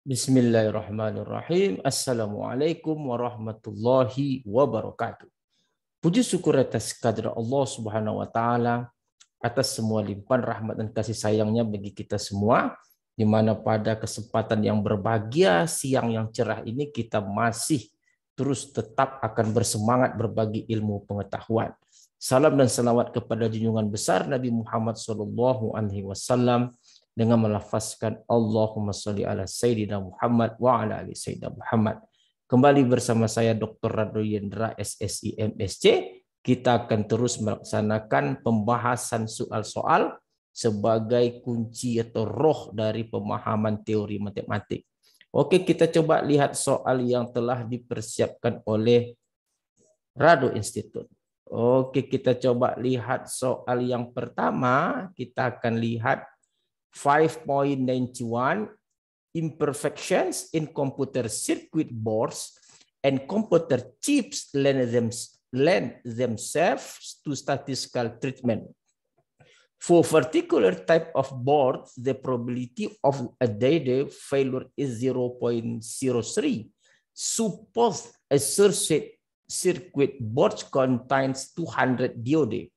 Bismillahirrahmanirrahim. Assalamualaikum warahmatullahi wabarakatuh. Puji syukur atas kadir Allah Subhanahu wa taala atas semua limpahan rahmat dan kasih sayangnya bagi kita semua di mana pada kesempatan yang berbahagia siang yang cerah ini kita masih terus tetap akan bersemangat berbagi ilmu pengetahuan. Salam dan selawat kepada junjungan besar Nabi Muhammad SAW dengan melafazkan Allahumma sholli ala sayyidina Muhammad wa ala ali sayyidina Muhammad. Kembali bersama saya Dr. Radu Yendra SSI MSC, kita akan terus melaksanakan pembahasan soal-soal sebagai kunci atau roh dari pemahaman teori matematik. Oke, kita coba lihat soal yang telah dipersiapkan oleh Radu Institute. Oke, kita coba lihat soal yang pertama. Kita akan lihat 5.91 imperfections in computer circuit boards and computer chips lend, them, lend themselves to statistical treatment. For particular type of board, the probability of a data failure is 0.03. Suppose a circuit, circuit board contains 200 diode.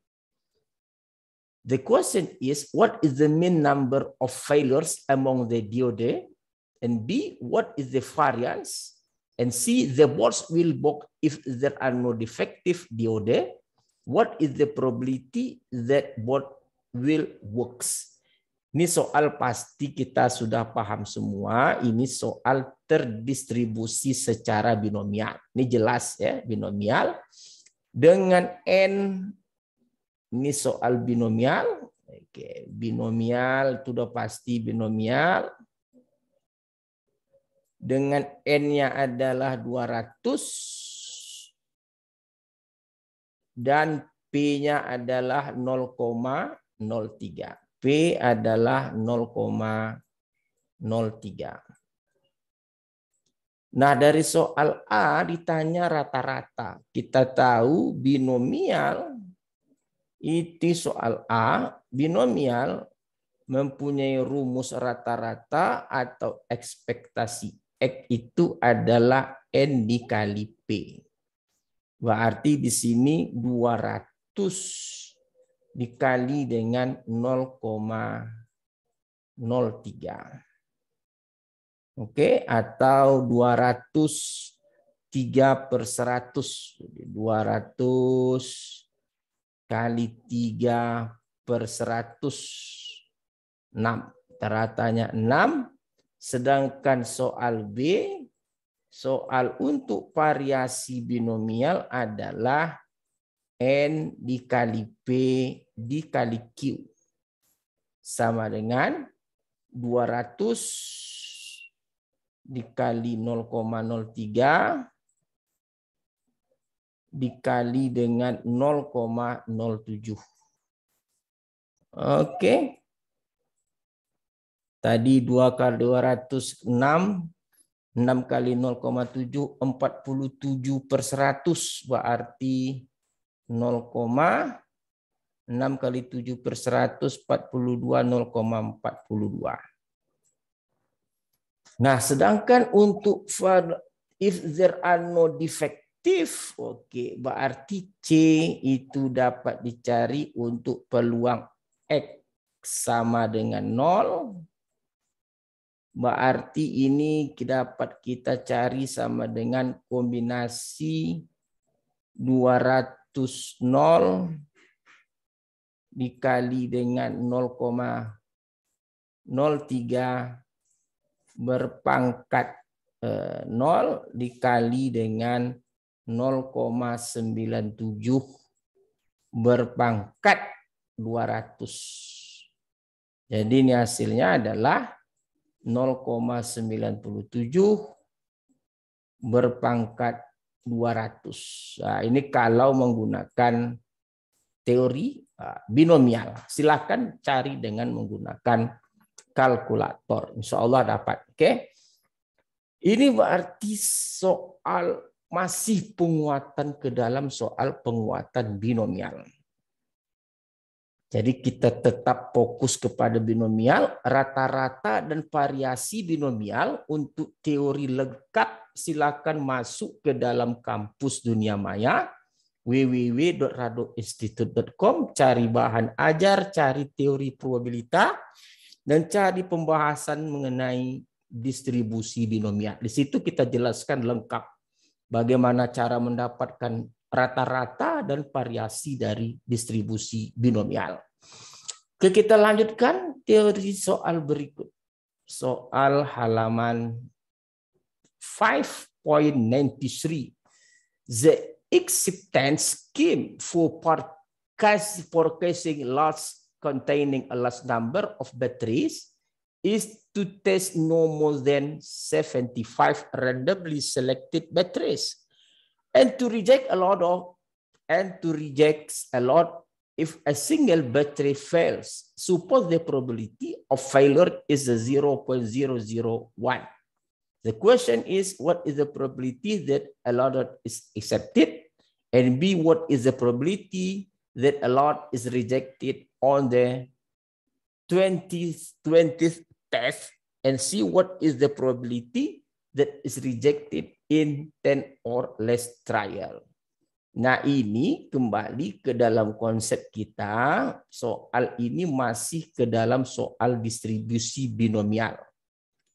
The question is, what is the mean number of failures among the DOD? And B, what is the variance? And C, the boards will book if there are no defective DOD. What is the probability that board will works? Ini soal pasti kita sudah paham semua. Ini soal terdistribusi secara binomial. Ini jelas ya, binomial. Dengan N ini soal binomial. Oke, binomial itu sudah pasti binomial. Dengan n-nya adalah 200 dan p-nya adalah 0,03. P adalah 0,03. Nah, dari soal A ditanya rata-rata. Kita tahu binomial itu soal A, binomial mempunyai rumus rata-rata atau ekspektasi X itu adalah N dikali P. Berarti di sini 200 dikali dengan 0,03. Oke, atau 203 per 100. 200 kali 3 per 100. 6. Teratanya 6. Sedangkan soal B, soal untuk variasi binomial adalah N dikali P dikali Q. Sama dengan 200 dikali 0,03 dikali dengan 0,07. Oke. Tadi 2 kali 206, 6 kali 0,7, 47 per 100 berarti 0, 6 kali 7 per 42, 0,42. Nah, sedangkan untuk if there are no defect, aktif. Oke, berarti C itu dapat dicari untuk peluang X sama dengan 0. Berarti ini dapat kita cari sama dengan kombinasi 200 0 dikali dengan 0,03 berpangkat 0 eh, dikali dengan 0,97 berpangkat 200. Jadi ini hasilnya adalah 0,97 berpangkat 200. Nah, ini kalau menggunakan teori ah, binomial. Silahkan cari dengan menggunakan kalkulator. Insya Allah dapat. Oke. Okay? Ini berarti soal masih penguatan ke dalam soal penguatan binomial. Jadi kita tetap fokus kepada binomial, rata-rata dan variasi binomial untuk teori lengkap silakan masuk ke dalam kampus dunia maya www.radoinstitute.com cari bahan ajar, cari teori probabilitas dan cari pembahasan mengenai distribusi binomial. Di situ kita jelaskan lengkap bagaimana cara mendapatkan rata-rata dan variasi dari distribusi binomial. Oke, kita lanjutkan teori soal berikut. Soal halaman 5.93. The existence scheme for forecasting loss containing a large number of batteries is to test no more than 75 randomly selected batteries and to reject a lot of and to reject a lot if a single battery fails suppose the probability of failure is 0.001 the question is what is the probability that a lot is accepted and b what is the probability that a lot is rejected on the 20th, 20th test and see what is the probability that is rejected in 10 or less trial. Nah ini kembali ke dalam konsep kita, soal ini masih ke dalam soal distribusi binomial.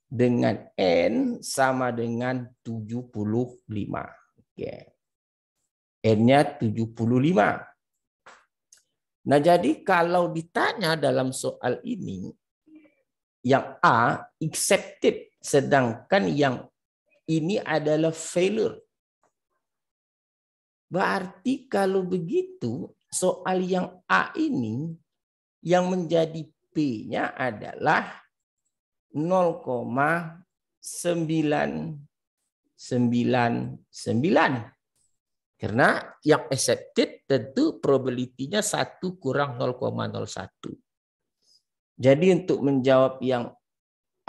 Dengan N sama dengan 75. Oke. N-nya 75. Nah jadi kalau ditanya dalam soal ini, yang A accepted sedangkan yang ini adalah failure. Berarti kalau begitu soal yang A ini yang menjadi P-nya adalah 0,999. Karena yang accepted tentu probability-nya 1 kurang 0,01. Jadi untuk menjawab yang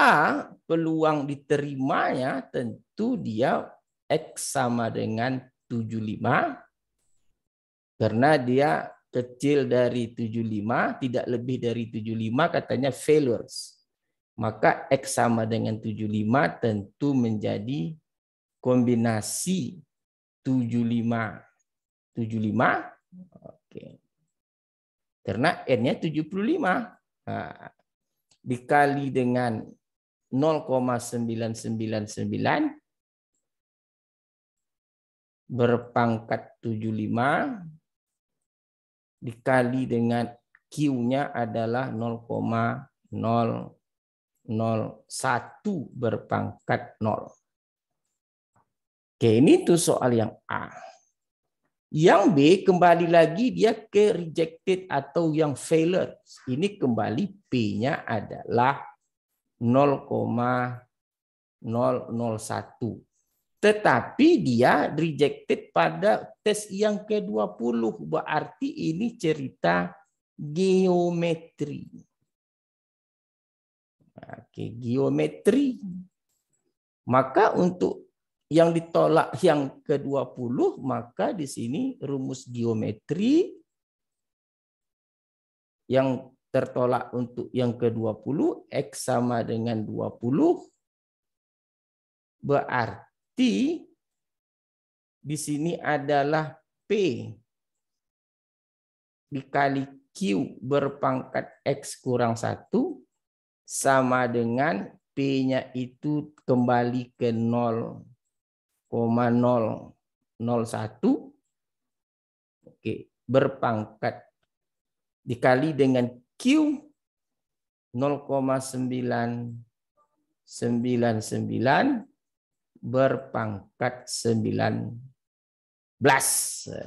A, peluang diterimanya tentu dia X sama dengan 75. Karena dia kecil dari 75, tidak lebih dari 75 katanya failures. Maka X sama dengan 75 tentu menjadi kombinasi 75. 75? Oke. Karena N-nya 75 dikali dengan 0,999 berpangkat 75 dikali dengan Q-nya adalah 0,001 berpangkat 0. Oke, ini tuh soal yang A. Yang B kembali lagi dia ke rejected atau yang failed Ini kembali P-nya adalah 0,001. Tetapi dia rejected pada tes yang ke-20. Berarti ini cerita geometri. Oke, geometri. Maka untuk yang ditolak yang ke-20 maka di sini rumus geometri yang tertolak untuk yang ke-20 x sama dengan 20 berarti di sini adalah p dikali q berpangkat x kurang 1 sama dengan p-nya itu kembali ke 0 0,001 oke berpangkat dikali dengan Q 0,999 berpangkat 19.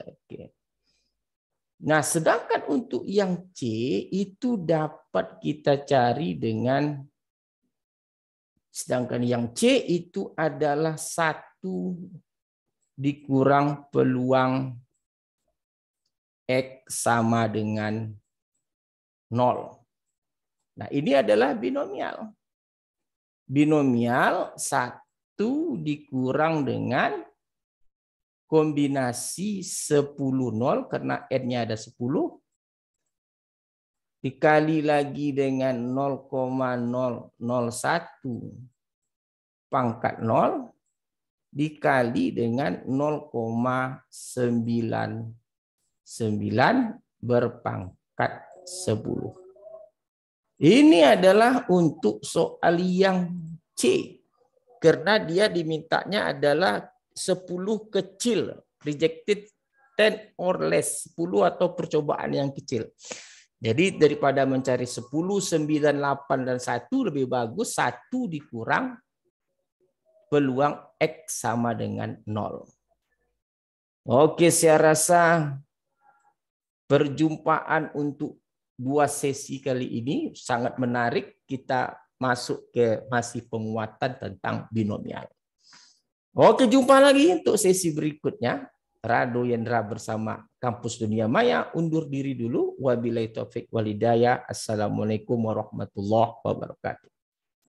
Oke. Nah, sedangkan untuk yang C itu dapat kita cari dengan sedangkan yang C itu adalah satu satu dikurang peluang X sama dengan 0. Nah, ini adalah binomial. Binomial 1 dikurang dengan kombinasi 10 0 karena n-nya ada 10 dikali lagi dengan 0,001 pangkat 0 dikali dengan 0,99 berpangkat 10. Ini adalah untuk soal yang C. Karena dia dimintanya adalah 10 kecil, rejected 10 or less, 10 atau percobaan yang kecil. Jadi daripada mencari 10, 9, 8, dan 1 lebih bagus 1 dikurang peluang X sama dengan nol. Oke, saya rasa perjumpaan untuk dua sesi kali ini sangat menarik. Kita masuk ke masih penguatan tentang binomial. Oke, jumpa lagi untuk sesi berikutnya. Rado Yendra bersama Kampus Dunia Maya undur diri dulu. Wabillahi taufik walidaya. Assalamualaikum warahmatullahi wabarakatuh.